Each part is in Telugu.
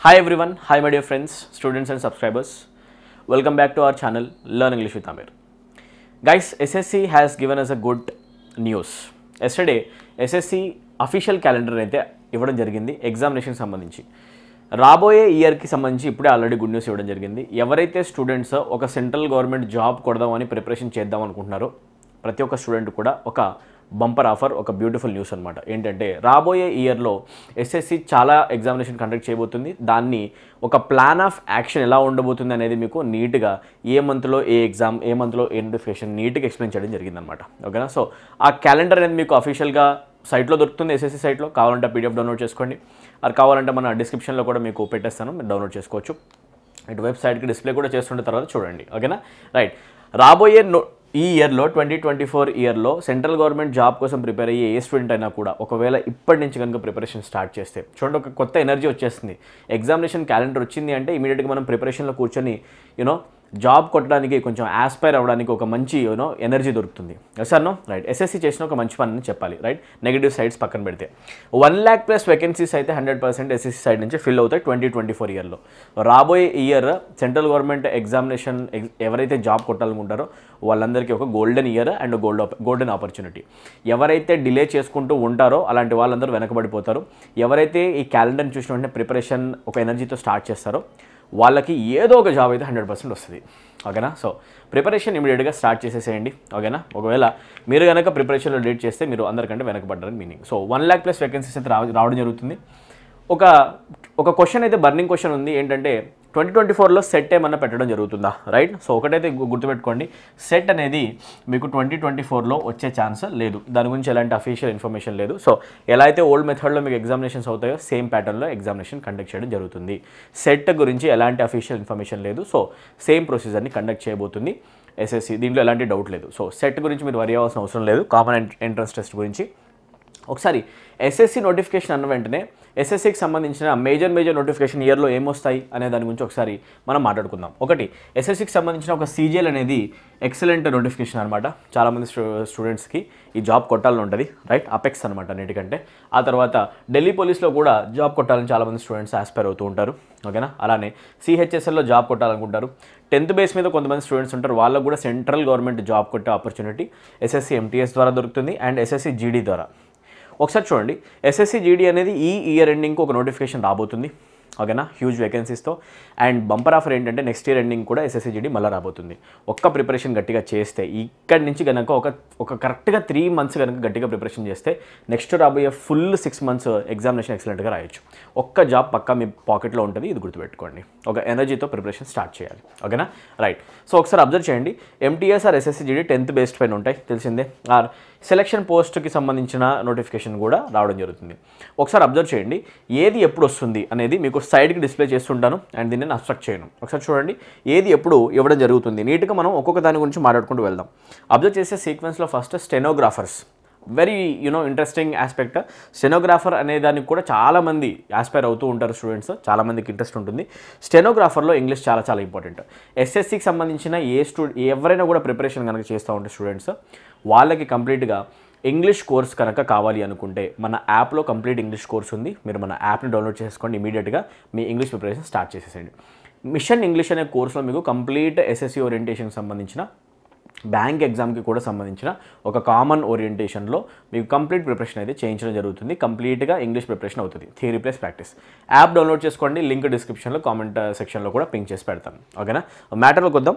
Hi everyone hi my dear friends students and subscribers welcome back to our channel learn English with Aamir guys SSC has given us a good news yesterday SSC official calendar అయితే ఇవ్వడం జరిగింది ఎగ్జామినేషన్ సంబంధించి రాబోయే ఇయర్కి సంబంధించి ఇప్పుడే ఆల్రెడీ గుడ్ న్యూస్ ఇవ్వడం జరిగింది ఎవరైతే స్టూడెంట్స్ ఒక సెంట్రల్ గవర్నమెంట్ జాబ్ కొడదామని ప్రిపరేషన్ చేద్దాం అనుకుంటున్నారో ప్రతి ఒక్క స్టూడెంట్ కూడా ఒక బంపర్ ఆఫర్ ఒక బ్యూటిఫుల్ న్యూస్ అనమాట ఏంటంటే రాబోయే ఇయర్లో ఎస్ఎస్సి చాలా ఎగ్జామినేషన్ కండక్ట్ చేయబోతుంది దాన్ని ఒక ప్లాన్ ఆఫ్ యాక్షన్ ఎలా ఉండబోతుంది అనేది మీకు నీట్గా ఏ మంత్లో ఏ ఎగ్జామ్ ఏ మంత్లో ఏ నోటిఫికేషన్ నీట్గా ఎక్స్ప్లెయిన్ చేయడం జరిగిందనమాట ఓకేనా సో ఆ క్యాలెండర్ అనేది మీకు అఫీషియల్గా సైట్లో దొరుకుతుంది ఎస్ఎస్సి సైట్లో కావాలంటే పీడిఎఫ్ డౌన్లోడ్ చేసుకోండి అది కావాలంటే మన డిస్క్రిప్షన్లో కూడా మీకు పెట్టేస్తాను మీరు డౌన్లోడ్ చేసుకోవచ్చు ఇటు వెబ్సైట్కి డిస్ప్లే కూడా చేస్తుండే తర్వాత చూడండి ఓకేనా రైట్ రాబోయే నో ఈ ఇయర్లో ట్వంటీ ట్వంటీ ఫోర్ ఇయర్లో సెంట్రల్ గవర్నమెంట్ జాబ్ కోసం ప్రిపేర్ అయ్యే ఏ స్టూడెంట్ అయినా కూడా ఒకవేళ ఇప్పటి నుంచి కనుక ప్రిపరేషన్ స్టార్ట్ చేస్తే చూడండి ఒక కొత్త ఎనర్జీ వచ్చేస్తుంది ఎగ్జామినేషన్ క్యాలెండర్ వచ్చింది అంటే ఇమీడియట్గా మనం ప్రిపరేషన్లో కూర్చొని యూనో జాబ్ కొట్టడానికి కొంచెం ఆస్పైర్ అవ్వడానికి ఒక మంచి యూనో ఎనర్జీ దొరుకుతుంది సార్నో రైట్ ఎస్ఎస్సీ చేసిన ఒక మంచి పని చెప్పాలి రైట్ నెగిటివ్ సైడ్స్ పక్కన పెడితే వన్ ల్యాక్ ప్లస్ వెకెన్సీస్ అయితే హండ్రెడ్ పర్సెంట్ ఎస్ఎస్సీ సైడ్ నుంచి ఫిల్ అవుతాయి ట్వంటీ ట్వంటీ ఫోర్ ఇయర్లో రాబోయే ఇయర్ సెంట్రల్ గవర్నమెంట్ ఎగ్జామినేషన్ ఎవరైతే జాబ్ కొట్టాలనుకుంటారో వాళ్ళందరికీ ఒక golden year and gold golden opportunity ఎవరైతే డిలే చేసుకుంటూ ఉంటారో అలాంటి వాళ్ళందరూ వెనకబడిపోతారు ఎవరైతే ఈ క్యాలెండర్ని చూసిన వెంటనే ప్రిపరేషన్ ఒక ఎనర్జీతో స్టార్ట్ చేస్తారో వాళ్ళకి ఏదో ఒక జాబ్ అయితే హండ్రెడ్ పర్సెంట్ వస్తుంది ఓకేనా సో ప్రిపరేషన్ ఇమీడియట్గా స్టార్ట్ చేసేసేయండి ఓకేనా ఒకవేళ మీరు కనుక ప్రిపరేషన్లో లేట్ చేస్తే మీరు అందరికంటే వెనకబడ్డారని meaning so one lakh plus vacancies అయితే రావడం జరుగుతుంది ఒక ఒక క్వశ్చన్ అయితే బర్నింగ్ క్వశ్చన్ ఉంది ఏంటంటే ట్వంటీ ట్వంటీ ఫోర్లో సెట్ ఏమన్నా పెట్టడం జరుగుతుందా రైట్ సో ఒకటైతే గుర్తుపెట్టుకోండి సెట్ అనేది మీకు ట్వంటీ ట్వంటీ ఫోర్లో వచ్చే ఛాన్స్ లేదు దాని గురించి ఎలాంటి అఫీషియల్ ఇన్ఫర్మేషన్ లేదు సో ఎలా అయితే ఓల్డ్ మెథడ్లో మీకు ఎగ్జామినేషన్స్ అవుతాయో సేమ్ ప్యాటర్న్లో ఎగ్జామినేషన్ కండక్ట్ చేయడం జరుగుతుంది సెట్ గురించి ఎలాంటి అఫీషియల్ ఇన్ఫర్మేషన్ లేదు సో సేమ్ ప్రొసీజర్ని కండక్ట్ చేయబోతుంది ఎస్ఎస్సి దీంట్లో ఎలాంటి డౌట్ లేదు సో సెట్ గురించి మీరు వరి అవసరం లేదు కామన్ ఎంట్రన్స్ టెస్ట్ గురించి ఒకసారి ఎస్ఎస్సి నోటిఫికేషన్ అన్న వెంటనే ఎస్ఎస్సికి సంబంధించిన మేజర్ మేజర్ నోటిఫికేషన్ ఇయర్లో ఏమొస్తాయి అనే దాని గురించి ఒకసారి మనం మాట్లాడుకుందాం ఒకటి ఎస్ఎస్సికి సంబంధించిన ఒక సీజీఎల్ అనేది ఎక్సలెంట్ నోటిఫికేషన్ అనమాట చాలామంది స్టూడెంట్స్కి ఈ జాబ్ కొట్టాలని ఉంటుంది రైట్ అపెక్స్ అనమాట అన్నిటికంటే ఆ తర్వాత ఢిల్లీ పోలీస్లో కూడా జాబ్ కొట్టాలని చాలామంది స్టూడెంట్స్ ఆస్పైర్ అవుతూ ఉంటారు ఓకేనా అలానే సిహెచ్ఎస్ఎల్లో జాబ్ కొట్టాలనుకుంటారు టెన్త్ బేస్ మీద కొంతమంది స్టూడెంట్స్ ఉంటారు వాళ్ళకు కూడా సెంట్రల్ గవర్నమెంట్ జాబ్ కొట్టే ఆపర్చునిటీ ఎస్ఎస్సి ఎంటీఎస్ ద్వారా దొరుకుతుంది అండ్ ఎస్ఎస్సి జీడీ ద్వారా ఒకసారి చూడండి ఎస్ఎస్సి జీడీ అనేది ఈ ఇయర్ ఎండింగ్కి ఒక నోటిఫికేషన్ రాబోతుంది ఓకేనా హ్యూజ్ వేకెన్సీస్తో అండ్ బంపర్ ఆఫర్ ఏంటంటే నెక్స్ట్ ఇయర్ ఎండింగ్ కూడా ఎస్ఎస్సిజిడి మళ్ళీ రాబోతుంది ఒక్క ప్రిపరేషన్ గట్టిగా చేస్తే ఇక్కడి నుంచి కనుక ఒక ఒక కరెక్ట్గా త్రీ మంత్స్ కనుక గట్టిగా ప్రిపరేషన్ చేస్తే నెక్స్ట్ రాబోయే ఫుల్ సిక్స్ మంత్స్ ఎగ్జామినేషన్ ఎక్సలెంట్గా రాయొచ్చు ఒక్క జాబ్ పక్కా మీ పాకెట్లో ఉంటుంది ఇది గుర్తుపెట్టుకోండి ఒక ఎనర్జీతో ప్రిపరేషన్ స్టార్ట్ చేయాలి ఓకేనా రైట్ సో ఒకసారి అబ్జర్వ్ చేయండి MTS or SSC GD tenth based పైన ఉంటాయి తెలిసిందే ఆర్ సెలక్షన్ పోస్ట్కి సంబంధించిన నోటిఫికేషన్ కూడా రావడం జరుగుతుంది ఒకసారి అబ్జర్వ్ చేయండి ఏది ఎప్పుడు వస్తుంది అనేది మీకు సైడ్కి డిస్ప్లే చేస్తుంటాను అండ్ దీన్ని నేను అబ్స్ట్రక్ట్ చేయను ఒకసారి చూడండి ఏది ఎప్పుడు ఇవ్వడం జరుగుతుంది నీట్గా మనం ఒక్కొక్క దాని గురించి మాట్లాడుకుంటూ వెళ్దాం అబ్జర్వ్ చేసే సీక్వెన్స్లో first stenographers very you know interesting aspect stenographer అనే దానికి కూడా చాలామంది ఆస్పైర్ అవుతూ ఉంటారు స్టూడెంట్స్ చాలామందికి ఇంట్రెస్ట్ ఉంటుంది స్టెనోగ్రాఫర్లో ఇంగ్లీష్ చాలా చాలా ఇంపార్టెంట్ ఎస్ఎస్సికి సంబంధించిన ఏ స్టూ ఎవరైనా కూడా ప్రిపరేషన్ కనుక చేస్తూ ఉంటారు స్టూడెంట్స్ వాళ్ళకి కంప్లీట్గా ఇంగ్లీష్ కోర్స్ కనుక కావాలి అనుకుంటే మన యాప్లో కంప్లీట్ ఇంగ్లీష్ కోర్స్ ఉంది మీరు మన యాప్ని డౌన్లోడ్ చేసుకోండి ఇమీడియట్గా మీ ఇంగ్లీష్ ప్రిపరేషన్ స్టార్ట్ చేసేసేయండి మిషన్ ఇంగ్లీష్ అనే కోర్సులో మీకు కంప్లీట్ ఎస్ఎస్సి ఓరియంటేషన్కి సంబంధించిన బ్యాంక్ ఎగ్జామ్కి కూడా సంబంధించిన ఒక కామన్ ఓరియంటేషన్లో మీకు కంప్లీట్ ప్రిపరేషన్ అయితే చేయించడం జరుగుతుంది కంప్లీట్గా ఇంగ్లీష్ ప్రిపరేషన్ అవుతుంది theory plus practice app download చేసుకోండి లింక్ డిస్క్రిప్షన్లో కామెంట్ సెక్షన్లో కూడా పింక్ చేసి పెడతాను ఓకేనా మ్యాటర్లోకి వద్దాం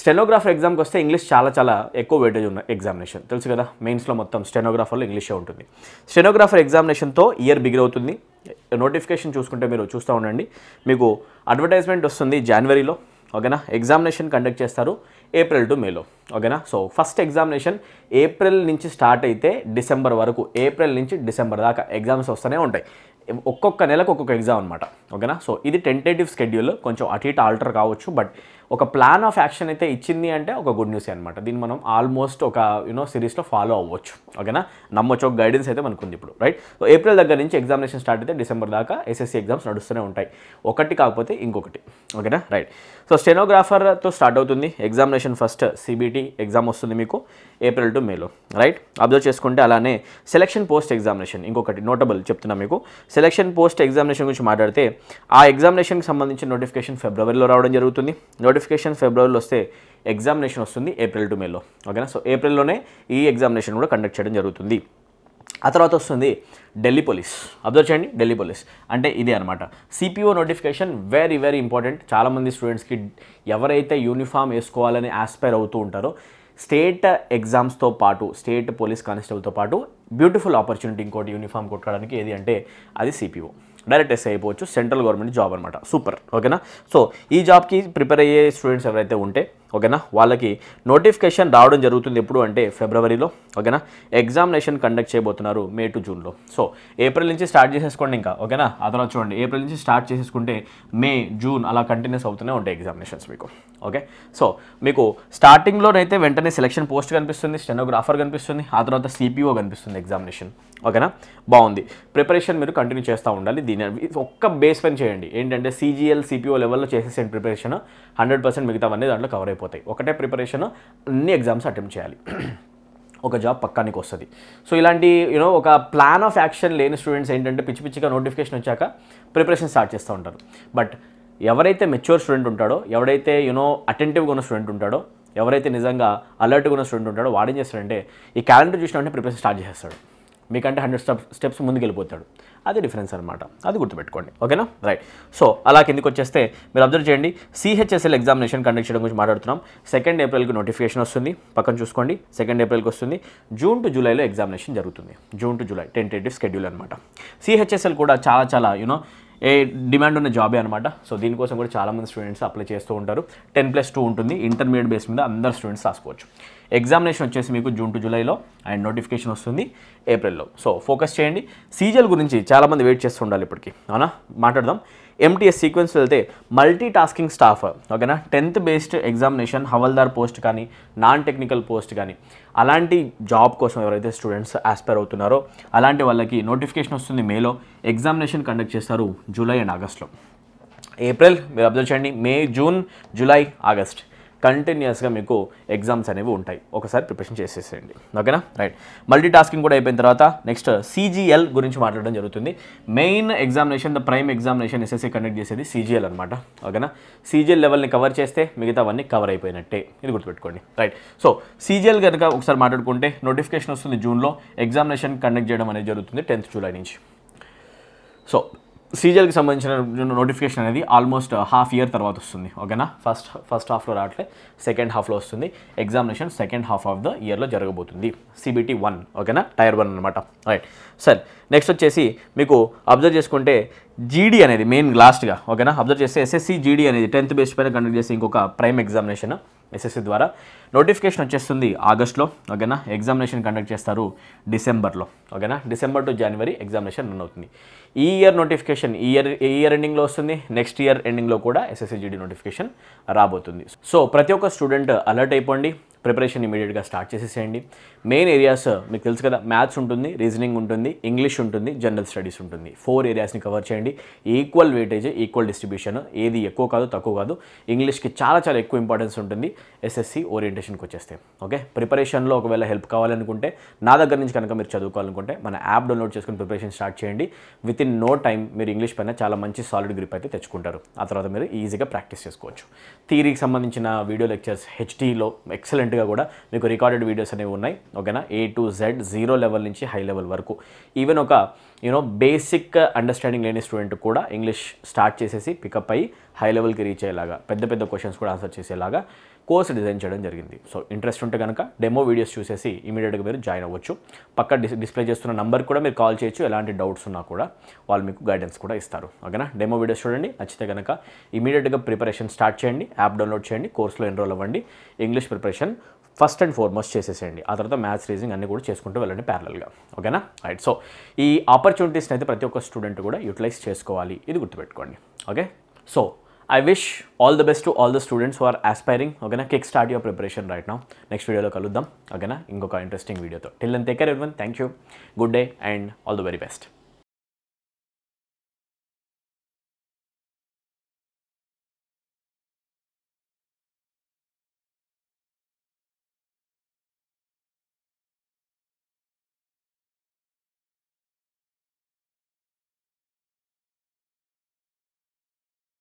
స్టెనోగ్రాఫర్ ఎగ్జామ్కి వస్తే ఇంగ్లీష్ చాలా చాలా ఎక్కువ వెయిటేజ్ ఉన్న ఎగ్జామినేషన్ తెలుసు కదా మెయిన్స్లో మొత్తం స్టెనోగ్రాఫర్లో ఇంగ్లీషే ఉంటుంది స్టెనోగ్రాఫర్ ఎగ్జామినేషన్తో ఇయర్ బిగిన్ అవుతుంది నోటిఫికేషన్ చూసుకుంటే మీరు చూస్తూ ఉండండి మీకు అడ్వర్టైజ్మెంట్ వస్తుంది జనవరిలో ఓకేనా ఎగ్జామినేషన్ కండక్ట్ చేస్తారు ఏప్రిల్ టు మేలో ఓకేనా సో ఫస్ట్ ఎగ్జామినేషన్ ఏప్రిల్ నుంచి స్టార్ట్ అయితే డిసెంబర్ వరకు ఏప్రిల్ నుంచి డిసెంబర్ దాకా ఎగ్జామ్స్ వస్తూనే ఉంటాయి ఒక్కొక్క నెలకు ఒక్కొక్క ఎగ్జామ్ అనమాట ఓకేనా సో ఇది టెంటేటివ్ స్కెడ్యూల్ కొంచెం అటు ఇటు ఆల్టర్ కావచ్చు బట్ ఒక ప్లాన్ ఆఫ్ యాక్షన్ అయితే ఇచ్చింది అంటే ఒక గుడ్ న్యూస్ అనమాట దీన్ని మనం ఆల్మోస్ట్ ఒక యూనో సిరీస్లో ఫాలో అవ్వచ్చు ఓకేనా నమ్మొచ్చు ఒక గైడెన్స్ అయితే మనకుంది ఇప్పుడు రైట్ సో ఏప్రిల్ దగ్గర నుంచి ఎగ్జామినేషన్ స్టార్ట్ అయితే డిసెంబర్ దాకా ఎస్ఎస్సీ ఎగ్జామ్స్ నడుస్తూనే ఉంటాయి ఒకటి కాకపోతే ఇంకొకటి ఓకేనా రైట్ సో స్టెనోగ్రాఫర్తో స్టార్ట్ అవుతుంది ఎగ్జామినేషన్ ఫస్ట్ సిబిటీ ఎగ్జామ్ వస్తుంది మీకు ఏప్రిల్ టు మేలో రైట్ అబ్జర్వ్ చేసుకుంటే అలానే సెలక్షన్ పోస్ట్ ఎగ్జామినేషన్ ఇంకొకటి నోటబుల్ చెప్తున్నా మీకు సెలక్షన్ పోస్ట్ ఎగ్జామినేషన్ గురించి మాట్లాడితే ఆ ఎగ్జామినేషన్కి సంబంధించిన నోటిఫికేషన్ ఫిబ్రవరిలో రావడం జరుగుతుంది నోటిఫికేషన్ ఫిబ్రవరిలో వస్తే ఎగ్జామినేషన్ వస్తుంది ఏప్రిల్ టు మేలో ఓకేనా సో ఏప్రిల్లోనే ఈ ఎగ్జామినేషన్ కూడా కండక్ట్ చేయడం జరుగుతుంది ఆ తర్వాత వస్తుంది ఢిల్లీ పోలీస్ అబ్జర్వ్ చేయండి ఢిల్లీ పోలీస్ అంటే ఇదే అనమాట CPO notification very very important చాలామంది స్టూడెంట్స్కి ఎవరైతే యూనిఫామ్ వేసుకోవాలని ఆస్పైర్ అవుతూ ఉంటారో స్టేట్ ఎగ్జామ్స్తో పాటు స్టేట్ పోలీస్ కానిస్టేబుల్తో పాటు బ్యూటిఫుల్ ఆపర్చునిటీ ఇంకోటి యూనిఫామ్ కొట్టడానికి ఏది అంటే అది సిపిఓ డైరెక్ట్ ఎస్ఐ అయిపోవచ్చు సెంట్రల్ గవర్నమెంట్ జాబ్ అనమాట సూపర్ ఓకేనా సో ఈ జాబ్కి ప్రిపేర్ అయ్యే స్టూడెంట్స్ ఎవరైతే ఉంటే ఓకేనా వాళ్ళకి నోటిఫికేషన్ రావడం జరుగుతుంది ఎప్పుడు అంటే ఫిబ్రవరిలో ఓకేనా ఎగ్జామినేషన్ కండక్ట్ చేయబోతున్నారు మే టు జూన్లో సో ఏప్రిల్ నుంచి స్టార్ట్ చేసేసుకోండి ఇంకా ఓకేనా ఆ తర్వాత చూడండి ఏప్రిల్ నుంచి స్టార్ట్ చేసేసుకుంటే మే జూన్ అలా కంటిన్యూస్ అవుతూనే ఉంటాయి ఎగ్జామినేషన్స్ మీకు ఓకే సో మీకు స్టార్టింగ్లోనైతే వెంటనే సెలక్షన్ పోస్ట్ కనిపిస్తుంది స్టెనోగ్రాఫర్ కనిపిస్తుంది ఆ తర్వాత సిపిఓ కనిపిస్తుంది ఎగ్జామినేషన్ ఓకేనా బాగుంది ప్రిపరేషన్ మీరు కంటిన్యూ చేస్తూ ఉండాలి దీని ఒక్క బేస్ పని చేయండి ఏంటంటే సీజీఎల్ సిపిఓ లెవెల్లో చేసేసేయండి ప్రిపరేషన్ హండ్రెడ్ పర్సెంట్ మిగతావన్నీ దాంట్లో కవర్ అయిపోతాయి ఒకటే ప్రిపరేషన్ అన్ని ఎగ్జామ్స్ అటెంప్ట్ చేయాలి ఒక జాబ్ పక్కానికి వస్తుంది సో ఇలాంటి యూనో ఒక ప్లాన్ ఆఫ్ యాక్షన్ లేని స్టూడెంట్స్ ఏంటంటే పిచ్చి పిచ్చిగా నోటిఫికేషన్ వచ్చాక ప్రిపరేషన్ స్టార్ట్ చేస్తూ ఉంటారు బట్ ఎవరైతే మెచ్యూర్ స్టూడెంట్ ఉంటాడో ఎవడైతే యూనో అటెంటివ్గా ఉన్న స్టూడెంట్ ఉంటాడో ఎవరైతే నిజంగా అలర్ట్గా ఉన్న స్టూడెంట్ ఉంటాడో వాడేం చేస్తాడంటే ఈ క్యాలెండర్ చూసిన వెంటనే ప్రిపరేషన్ స్టార్ట్ చేస్తాడు మీకంటే హండ్రెడ్ స్టెప్స్ స్టెప్స్ ముందుకెళ్ళిపోతాడు అది డిఫరెన్స్ అనమాట అది గుర్తుపెట్టుకోండి ఓకేనా రైట్ సో అలా కిందికి వచ్చేస్తే మీరు అబ్జర్వ్ చేయండి సిహెచ్ఎస్ఎల్ ఎగ్జామినేషన్ కండక్ట్ చేయడం గురించి మాట్లాడుతున్నాం సెకండ్ ఏప్రిల్కి నోటిఫికేషన్ వస్తుంది పక్కన చూసుకోండి సెకండ్ ఏప్రిల్కి వస్తుంది జూన్ టు జూలైలో ఎగ్జామినేషన్ జరుగుతుంది June to July tentative schedule అనమాట సిహెచ్ఎస్ఎల్ కూడా చాలా చాలా యూనో ఏ డిమాండ్ ఉన్న జాబే అనమాట సో దీనికోసం కూడా చాలామంది స్టూడెంట్స్ అప్లై చేస్తూ ఉంటారు టెన్ ప్లస్ టూ ఉంటుంది ఇంటర్మీడియట్ బేస్ మీద అందరు స్టూడెంట్స్ రాసుకోవచ్చు ఎగ్జామినేషన్ వచ్చేసి మీకు జూన్ టు జూలైలో అండ్ నోటిఫికేషన్ వస్తుంది ఏప్రిల్లో సో ఫోకస్ చేయండి సీజల్ గురించి చాలామంది వెయిట్ చేస్తూ ఉండాలి ఇప్పటికి అవునా మాట్లాడదాం ఎంటీఎస్ సీక్వెన్స్ వెళ్తే మల్టీ టాస్కింగ్ స్టాఫ్ ఓకేనా టెన్త్ బేస్డ్ ఎగ్జామినేషన్ హవల్దార్ పోస్ట్ కానీ నాన్ టెక్నికల్ పోస్ట్ కానీ అలాంటి జాబ్ కోసం ఎవరైతే స్టూడెంట్స్ ఆస్పైర్ అవుతున్నారో అలాంటి వాళ్ళకి నోటిఫికేషన్ వస్తుంది మేలో ఎగ్జామినేషన్ కండక్ట్ చేస్తారు జూలై అండ్ ఆగస్ట్లో ఏప్రిల్ మీరు అబ్జర్వ్ చేయండి మే జూన్ జూలై ఆగస్ట్ కంటిన్యూస్గా మీకు ఎగ్జామ్స్ అనేవి ఉంటాయి ఒకసారి ప్రిపరేషన్ చేసేసేయండి ఓకేనా రైట్ మల్టీ టాస్కింగ్ కూడా అయిపోయిన తర్వాత నెక్స్ట్ సీజీఎల్ గురించి మాట్లాడడం జరుగుతుంది main examination the prime examination SSC conduct చేసేది సిజిఎల్ అనమాట ఓకేనా సిజిఎల్ లెవెల్ని కవర్ చేస్తే మిగతావన్నీ కవర్ అయిపోయినట్టే ఇది గుర్తుపెట్టుకోండి రైట్ సో సీజీఎల్ కనుక ఒకసారి మాట్లాడుకుంటే నోటిఫికేషన్ వస్తుంది జూన్లో ఎగ్జామినేషన్ కండక్ట్ చేయడం అనేది జరుగుతుంది టెన్త్ జూలై నుంచి సో సీజల్కి సంబంధించిన నోటిఫికేషన్ అనేది ఆల్మోస్ట్ uh, హాఫ్ ఇయర్ తర్వాత వస్తుంది ఓకేనా ఫస్ట్ ఫస్ట్ హాఫ్లో రావట్లే సెకండ్ హాఫ్లో వస్తుంది examination second half of the ఇయర్లో జరగబోతుంది సిబిటీ వన్ ఓకేనా టైర్ వన్ అనమాట రైట్ సార్ నెక్స్ట్ వచ్చేసి మీకు అబ్జర్వ్ చేసుకుంటే జీడీ అనేది మెయిన్ లాస్ట్గా ఓకేనా అబ్జర్వ్ చేస్తే ఎస్ఎస్సి జీడీ అనేది టెన్త్ బేస్ పైన కండక్ట్ చేసి ఇంకొక ప్రైమ్ ఎగ్జామినేషన్ ఎస్ఎస్సి ద్వారా నోటిఫికేషన్ వచ్చేస్తుంది ఆగస్ట్లో ఓకేనా ఎగ్జామినేషన్ కండక్ట్ చేస్తారు డిసెంబర్లో ఓకేనా December to January examination run అవుతుంది ఈ ఇయర్ నోటిఫికేషన్ ఈ ఇయర్ ఈ ఇయర్ ఎండింగ్లో వస్తుంది నెక్స్ట్ ఇయర్ ఎండింగ్లో కూడా ఎస్ఎస్సిజిడి నోటిఫికేషన్ రాబోతుంది సో ప్రతి ఒక్క స్టూడెంట్ అలర్ట్ అయిపోండి ప్రిపరేషన్ ఇమీడియట్గా స్టార్ట్ చేసేసేయండి మెయిన్ ఏరియాస్ మీకు తెలుసు కదా మ్యాథ్స్ ఉంటుంది రీజనింగ్ ఉంటుంది ఇంగ్లీష్ ఉంటుంది జనరల్ స్టడీస్ ఉంటుంది ఫోర్ ఏరియాస్ని కవర్ చేయండి ఈక్వల్ వెయిటేజ్ ఈక్వల్ డిస్ట్రిబ్యూషన్ ఏది ఎక్కువ కాదు తక్కువ కాదు ఇంగ్లీష్కి చాలా చాలా ఎక్కువ ఇంపార్టెన్స్ ఉంటుంది ఎస్ఎస్సి ఓరియంటేషన్కి వచ్చేస్తే ఓకే ప్రిపరేషన్లో ఒకవేళ హెల్ప్ కావాలనుకుంటే నా దగ్గర నుంచి కనుక మీరు చదువుకోవాలనుకుంటే మన యాప్ డౌన్లోడ్ చేసుకుని ప్రిపరేషన్ స్టార్ట్ చేయండి విత్ ఇన్ నో టైం మీరు ఇంగ్లీష్ పైన చాలా మంచి సాలిడ్ గ్రిప్ అయితే తెచ్చుకుంటారు ఆ తర్వాత మీరు ఈజీగా ప్రాక్టీస్ చేసుకోవచ్చు థీరీకి సంబంధించిన వీడియో లెక్చర్స్ హెచ్డీలో ఎక్సలెంట్గా కూడా మీకు రికార్డెడ్ వీడియోస్ అనేవి ఉన్నాయి ఓకేనా A to Z zero level నుంచి హై లెవెల్ వరకు ఈవెన్ ఒక యూనో బేసిక్ అండర్స్టాండింగ్ లేని స్టూడెంట్ కూడా ఇంగ్లీష్ స్టార్ట్ చేసేసి పికప్ అయ్యి హై లెవెల్కి రీచ్ అయ్యేలాగా పెద్ద పెద్ద క్వశ్చన్స్ కూడా ఆన్సర్ చేసేలాగా కోర్స్ డిజైన్ చేయడం జరిగింది సో ఇంట్రెస్ట్ ఉంటే కనుక డెమో వీడియోస్ చూసేసి ఇమీడియట్గా మీరు జాయిన్ అవ్వచ్చు పక్క డిస్ డిస్ప్లే చేస్తున్న నంబర్ కూడా మీరు కాల్ చేయొచ్చు ఎలాంటి డౌట్స్ ఉన్నా కూడా వాళ్ళు మీకు గైడెన్స్ కూడా ఇస్తారు ఓకేనా డెమో వీడియోస్ చూడండి నచ్చితే కనుక ఇమీడియట్గా ప్రిపరేషన్ స్టార్ట్ చేయండి యాప్ డౌన్లోడ్ చేయండి కోర్సులో ఎన్రోల్ అవ్వండి English preparation first and foremost చేసేసేయండి ఆ తర్వాత మ్యాథ్స్ రీజింగ్ అన్నీ కూడా చేసుకుంటూ వెళ్ళండి ప్యారల్గా ఓకేనా రైట్ సో ఈ ఆపర్చునిటీస్ని అయితే ప్రతి ఒక్క స్టూడెంట్ కూడా యూటిలైజ్ చేసుకోవాలి ఇది గుర్తుపెట్టుకోండి okay so I wish all the best to all the students who are aspiring. Okay, na kickstart your preparation right now. Next video lo kaluddam. Okay, na inkoka interesting video Till then, take care everyone. Thank you. Good day and all the very best.